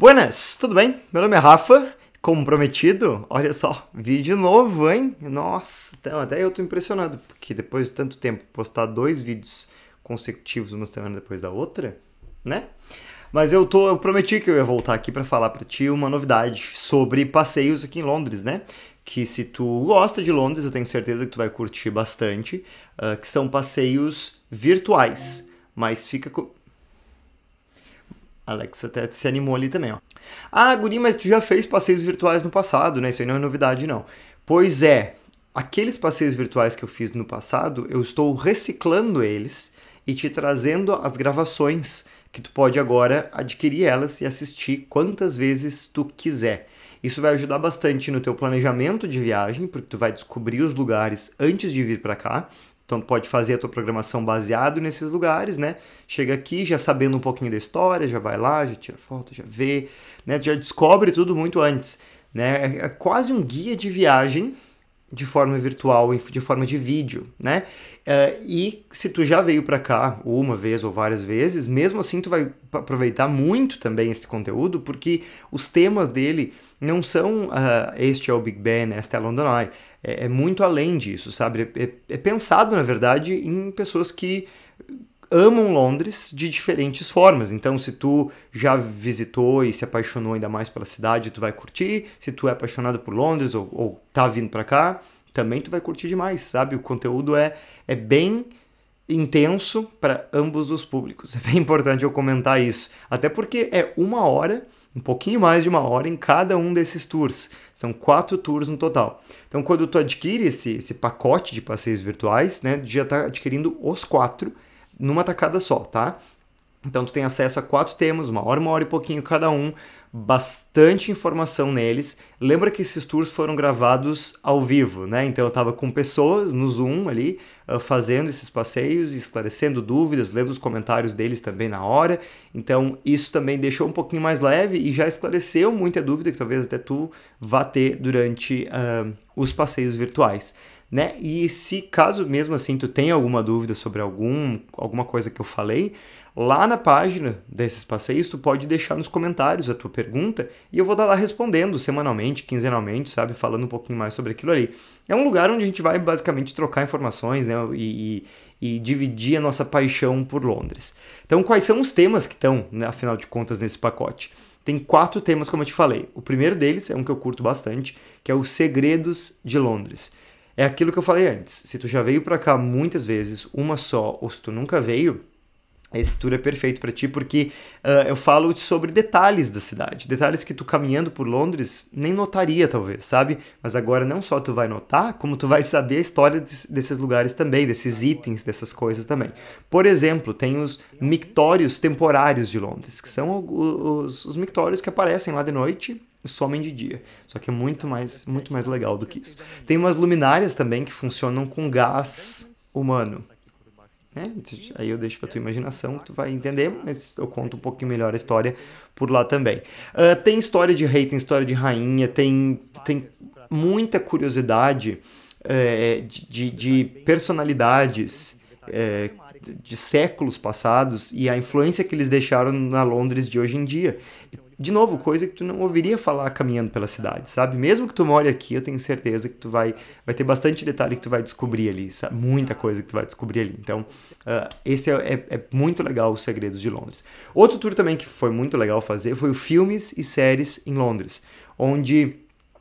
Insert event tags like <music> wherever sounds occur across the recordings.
Buenas, tudo bem? Meu nome é Rafa, como prometido, olha só, vídeo novo, hein? Nossa, então, até eu tô impressionado, porque depois de tanto tempo postar dois vídeos consecutivos uma semana depois da outra, né? Mas eu tô, eu prometi que eu ia voltar aqui para falar para ti uma novidade sobre passeios aqui em Londres, né? Que se tu gosta de Londres, eu tenho certeza que tu vai curtir bastante, uh, que são passeios virtuais. Mas fica, Alex até se animou ali também, ó. Ah, Guri, mas tu já fez passeios virtuais no passado, né? Isso aí não é novidade, não. Pois é, aqueles passeios virtuais que eu fiz no passado, eu estou reciclando eles e te trazendo as gravações que tu pode agora adquirir elas e assistir quantas vezes tu quiser. Isso vai ajudar bastante no teu planejamento de viagem, porque tu vai descobrir os lugares antes de vir para cá então, pode fazer a tua programação baseado nesses lugares, né? Chega aqui já sabendo um pouquinho da história, já vai lá, já tira foto, já vê, né? já descobre tudo muito antes, né? É, é quase um guia de viagem de forma virtual, de forma de vídeo, né? É, e se tu já veio para cá uma vez ou várias vezes, mesmo assim tu vai aproveitar muito também esse conteúdo, porque os temas dele não são uh, este é o Big Ben, esta é a London Eye é, é muito além disso, sabe? É, é, é, pensado, na verdade, em pessoas que amam Londres de diferentes formas. Então, se tu já visitou e se apaixonou ainda mais pela cidade, tu vai curtir. Se tu é apaixonado por Londres ou, ou tá vindo para cá, também tu vai curtir demais, sabe? O conteúdo é, é bem intenso para ambos os públicos. <laughs> É bem importante eu comentar isso. Até porque é uma hora um pouquinho mais de uma hora em cada um desses tours. São quatro tours no total. Então, quando tu adquire esse, esse pacote de passeios virtuais, né, já está adquirindo os quatro numa tacada só, tá? Então, tu tem acesso a quatro temas, uma hora, uma hora e pouquinho cada um, bastante informação neles. Lembra que esses tours foram gravados ao vivo, né? Então eu estava com pessoas no Zoom ali, ah, fazendo esses passeios, esclarecendo dúvidas, lendo os comentários deles também na hora. Então isso também deixou um pouquinho mais leve e já esclareceu muita dúvida que talvez até tu vá ter durante uh, os passeios virtuais. Né? E se caso mesmo assim tu tem alguma dúvida sobre algum, alguma coisa que eu falei, Lá na página desses passeios, tu pode deixar nos comentários a tua pergunta e eu vou dar lá respondendo semanalmente, quinzenalmente, sabe? Falando um pouquinho mais sobre aquilo ali. É um lugar onde a gente vai basicamente trocar informações, né? E, e, e dividir a nossa paixão por Londres. Então, quais são os temas que estão, né, afinal de contas, nesse pacote? Tem quatro temas, como eu te falei. O primeiro deles é um que eu curto bastante, que é os segredos de Londres. É aquilo que eu falei antes. Se tu já veio para cá muitas vezes, uma só, ou se tu nunca veio, esse tour é perfeito para ti porque uh, eu falo sobre detalhes da cidade, detalhes que tu caminhando por Londres nem notaria talvez, sabe? Mas agora não só tu vai notar, como tu vai saber a história desses lugares também, desses itens, dessas coisas também. Por exemplo, tem os mictórios temporários de Londres, que são os, os mictórios que aparecem lá de noite somem de dia. Só que é muito mais, muito mais legal do que isso. Tem umas luminárias também que funcionam com gás humano. Né? Aí eu deixo para tua imaginação, tu vai entender, mas eu conto um pouquinho melhor a história por lá também. Uh, tem história de rei, tem história de rainha, tem, tem muita curiosidade é, de, de, personalidades é, de séculos passados e a influência que eles deixaram na Londres de hoje em dia. De novo, coisa que tu não ouviria falar caminhando pela cidade, sabe? Mesmo que tu more aqui, eu tenho certeza que tu vai, vai ter bastante detalhe que tu vai descobrir ali, sabe? Muita coisa que tu vai descobrir ali. Então, uh, esse é, é, é, muito legal, Os Segredos de Londres. Outro tour também que foi muito legal fazer foi o Filmes e Séries em Londres, onde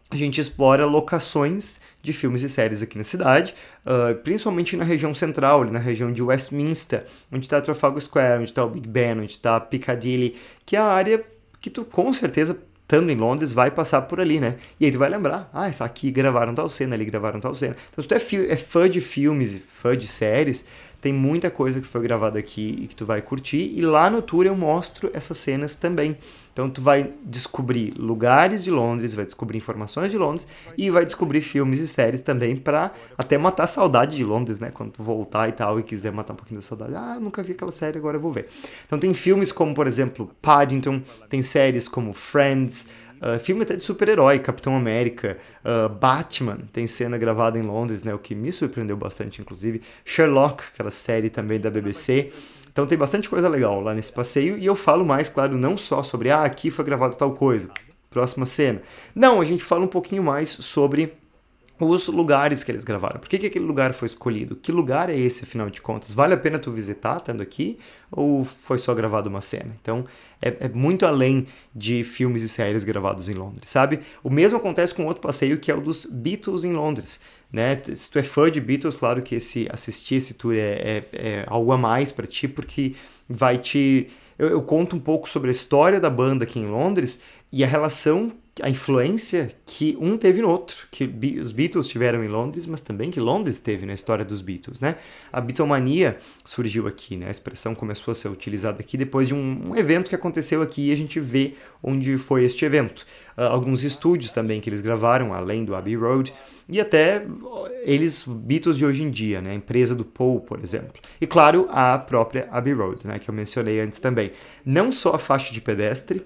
a gente explora locações de filmes e séries aqui na cidade, uh, principalmente na região central, na região de Westminster, onde está Trafalgar Square, onde está o Big Ben, onde está Piccadilly, que é a área que tu com certeza estando em Londres, vai passar por ali, né? E aí tu vai lembrar, ah, essa aqui gravaram tal cena, ali gravaram tal cena. Então se tu é, é fã de filmes, fã de séries, tem muita coisa que foi gravada aqui e que tu vai curtir. E lá no tour eu mostro essas cenas também. Então tu vai descobrir lugares de Londres, vai descobrir informações de Londres e vai descobrir filmes e séries também para até matar a saudade de Londres, né? Quando tu voltar e tal e quiser matar um pouquinho da saudade. Ah, nunca vi aquela série, agora eu vou ver. Então tem filmes como, por exemplo, Paddington, tem séries como Friends, Uh, filme até de super-herói, Capitão América, uh, Batman, tem cena gravada em Londres, né? O que me surpreendeu bastante, inclusive. Sherlock, aquela série também da BBC. Então tem bastante coisa legal lá nesse passeio e eu falo mais, claro, não só sobre ah, aqui foi gravado tal coisa, próxima cena. Não, a gente fala um pouquinho mais sobre os lugares que eles gravaram. Por que, que aquele lugar foi escolhido? Que lugar é esse, afinal de contas? Vale a pena tu visitar estando aqui? Ou foi só gravado uma cena? Então, é, é, muito além de filmes e séries gravados em Londres, sabe? O mesmo acontece com outro passeio que é o dos Beatles em Londres. Né? Se tu é fã de Beatles, claro que esse, assistir esse tour é, é, é algo a mais para ti, porque vai te... Eu, eu conto um pouco sobre a história da banda aqui em Londres e a relação a influência que um teve no outro, que os Beatles tiveram em Londres, mas também que Londres teve na história dos Beatles, né? A Beatlemania surgiu aqui, né? A expressão começou a ser utilizada aqui depois de um, um evento que aconteceu aqui e a gente vê onde foi este evento. Uh, alguns estúdios também que eles gravaram, além do Abbey Road, e até eles, Beatles de hoje em dia, né? A empresa do Paul, por exemplo. E claro, a própria Abbey Road, né? Que eu mencionei antes também. Não só a faixa de pedestre,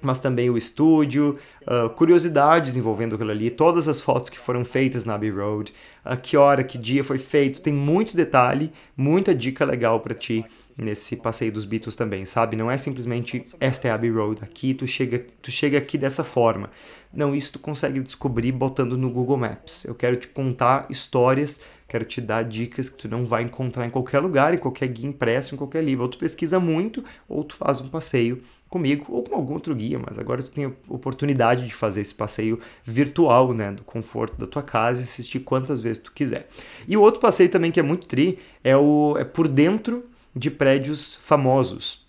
mas também o estúdio, uh, curiosidades envolvendo aquilo ali, todas as fotos que foram feitas na Abbey Road, a ah, que hora, que dia foi feito. Tem muito detalhe, muita dica legal para ti nesse passeio dos Beatles também, sabe? Não é simplesmente esta é Abbey Road, aqui tu chega, tu chega aqui dessa forma. Não, isso tu consegue descobrir botando no Google Maps. Eu quero te contar histórias, quero te dar dicas que tu não vai encontrar em qualquer lugar, em qualquer guia impresso, em qualquer livro. Ou tu pesquisa muito, ou tu faz um passeio comigo ou com algum outro guia, mas agora tu tem a oportunidade de fazer esse passeio virtual, né, do conforto da tua casa, assistir quantas vezes se tu quiser. E o outro passeio também que é muito tri é, o, é por dentro de prédios famosos.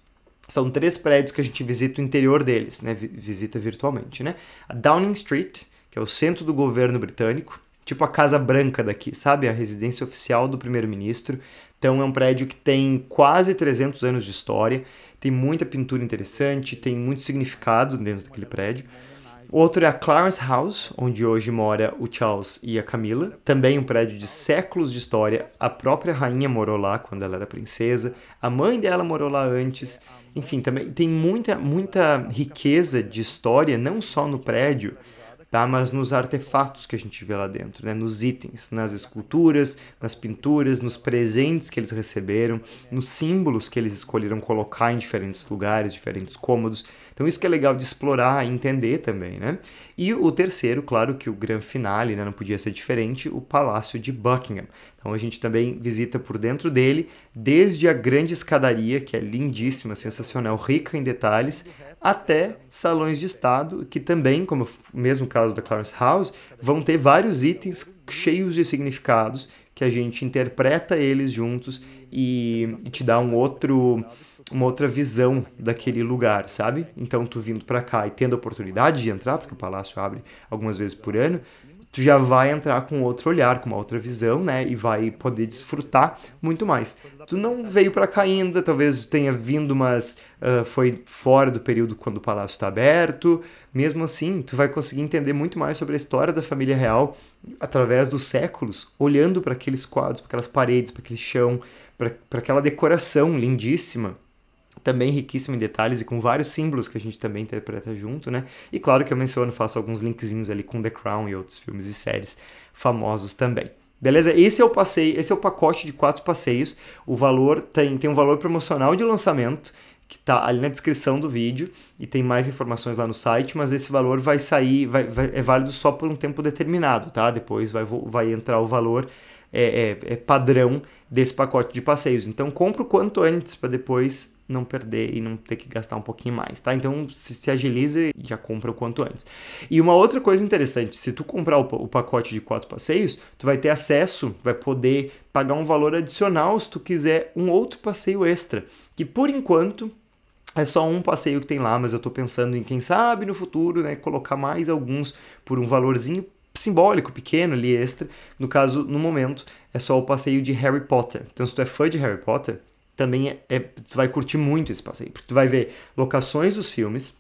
São três prédios que a gente visita o interior deles, né? Visita virtualmente, né? A Downing Street, que é o centro do governo britânico, tipo a Casa Branca daqui, sabe? A residência oficial do primeiro-ministro. Então é um prédio que tem quase 300 anos de história, tem muita pintura interessante, tem muito significado dentro daquele prédio. Outro é a Clarence House, onde hoje mora o Charles e a Camila. Também um prédio de séculos de história. A própria rainha morou lá quando ela era princesa. A mãe dela morou lá antes. Enfim, também tem muita, muita riqueza de história, não só no prédio, tá? mas nos artefatos que a gente vê lá dentro, né? nos itens, nas esculturas, nas pinturas, nos presentes que eles receberam, nos símbolos que eles escolheram colocar em diferentes lugares, diferentes cômodos. Então isso que é legal de explorar e entender também, né? E o terceiro, claro que o grande finale, né, não podia ser diferente, o Palácio de Buckingham. Então a gente também visita por dentro dele, desde a grande escadaria, que é lindíssima, sensacional, rica em detalhes, até salões de Estado, que também, como o mesmo caso da Clarence House, vão ter vários itens cheios de significados que a gente interpreta eles juntos e te dá um outro uma outra visão daquele lugar, sabe? Então tu vindo para cá e tendo a oportunidade de entrar, porque o palácio abre algumas vezes por ano, tu já vai entrar com outro olhar, com uma outra visão, né? E vai poder desfrutar muito mais. Tu não veio para cá ainda, talvez tenha vindo, mas uh, foi fora do período quando o palácio está aberto. Mesmo assim, tu vai conseguir entender muito mais sobre a história da família real através dos séculos, olhando para aqueles quadros, para aquelas paredes, para aquele chão, para aquela decoração lindíssima também riquíssimo em detalhes e com vários símbolos que a gente também interpreta junto, né? E claro que eu menciono, faço alguns linkzinhos ali com The Crown e outros filmes e séries famosos também. Beleza? Esse é o passeio, esse é o pacote de quatro passeios. O valor tem, tem um valor promocional de lançamento que está ali na descrição do vídeo e tem mais informações lá no site, mas esse valor vai sair, vai, vai, é válido só por um tempo determinado, tá? Depois vai, vai entrar o valor é, é, é padrão desse pacote de passeios. Então compra o quanto antes para depois não perder e não ter que gastar um pouquinho mais, tá? Então se, se agiliza e já compra o quanto antes. E uma outra coisa interessante, se tu comprar o, o pacote de quatro passeios, tu vai ter acesso, vai poder pagar um valor adicional se tu quiser um outro passeio extra, que por enquanto é só um passeio que tem lá, mas eu tô pensando em quem sabe no futuro, né, colocar mais alguns por um valorzinho simbólico, pequeno ali extra. No caso, no momento, é só o passeio de Harry Potter. Então, se tu é fã de Harry Potter, também é, é, tu vai curtir muito esse passeio, porque tu vai ver locações dos filmes,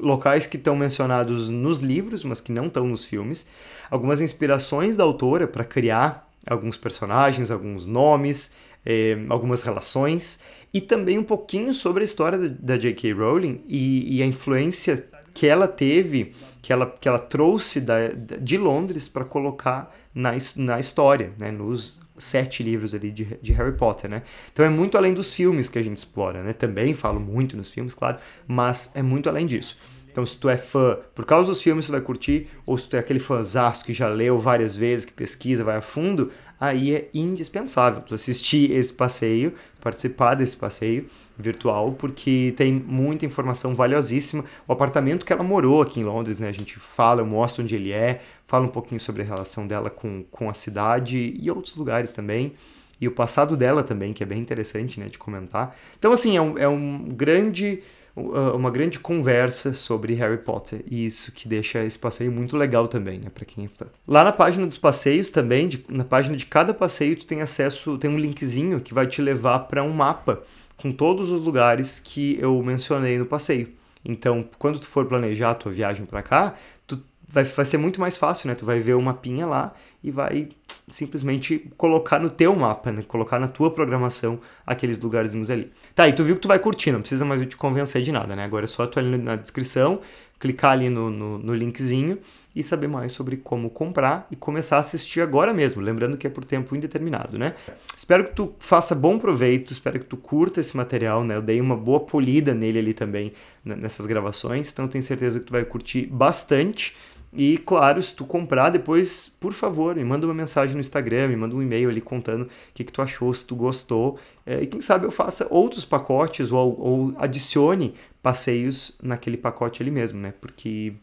locais que estão mencionados nos livros, mas que não estão nos filmes, algumas inspirações da autora para criar alguns personagens, alguns nomes, eh, algumas relações, e também um pouquinho sobre a história da, da J.K. Rowling e, e, a influência que ela teve, que ela, que ela trouxe da, de Londres para colocar na, na história, né? nos sete livros ali de, de Harry Potter, né? Então é muito além dos filmes que a gente explora, né? Também falo muito nos filmes, claro, mas é muito além disso. Então, se tu é fã, por causa dos filmes, tu vai curtir, ou se tu é aquele fãzaço que já leu várias vezes, que pesquisa, vai a fundo, aí é indispensável tu assistir esse passeio, participar desse passeio virtual, porque tem muita informação valiosíssima. O apartamento que ela morou aqui em Londres, né? A gente fala, eu mostro onde ele é, fala um pouquinho sobre a relação dela com, com a cidade e outros lugares também e o passado dela também, que é bem interessante né, de comentar. Então, assim, é um, é um grande uma grande conversa sobre Harry Potter e isso que deixa esse passeio muito legal também, né, para quem é fã. Lá na página dos passeios também, de, na página de cada passeio tu tem acesso, tem um linkzinho que vai te levar para um mapa com todos os lugares que eu mencionei no passeio. Então, quando tu for planejar a tua viagem para cá, tu vai, vai ser muito mais fácil, né? Tu vai ver o mapinha lá e vai simplesmente colocar no teu mapa, né? Colocar na tua programação aqueles lugarzinhos ali. Tá, e tu viu que tu vai curtir, não precisa mais eu te convencer de nada, né? Agora é só tu ali na descrição, clicar ali no, no, no linkzinho e saber mais sobre como comprar e começar a assistir agora mesmo, lembrando que é por tempo indeterminado, né? Espero que tu faça bom proveito, espero que tu curta esse material, né? Eu dei uma boa polida nele ali também nessas gravações, então tenho certeza que tu vai curtir bastante. E claro, se tu comprar depois, por favor, me manda uma mensagem no Instagram, me manda um e-mail ali contando o que, que tu achou, se tu gostou. É, e quem sabe eu faça outros pacotes ou, ou adicione passeios naquele pacote ali mesmo, né? Porque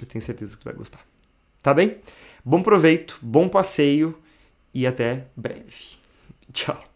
eu tenho certeza que tu vai gostar. Tá bem? Bom proveito, bom passeio e até breve. <laughs> Tchau.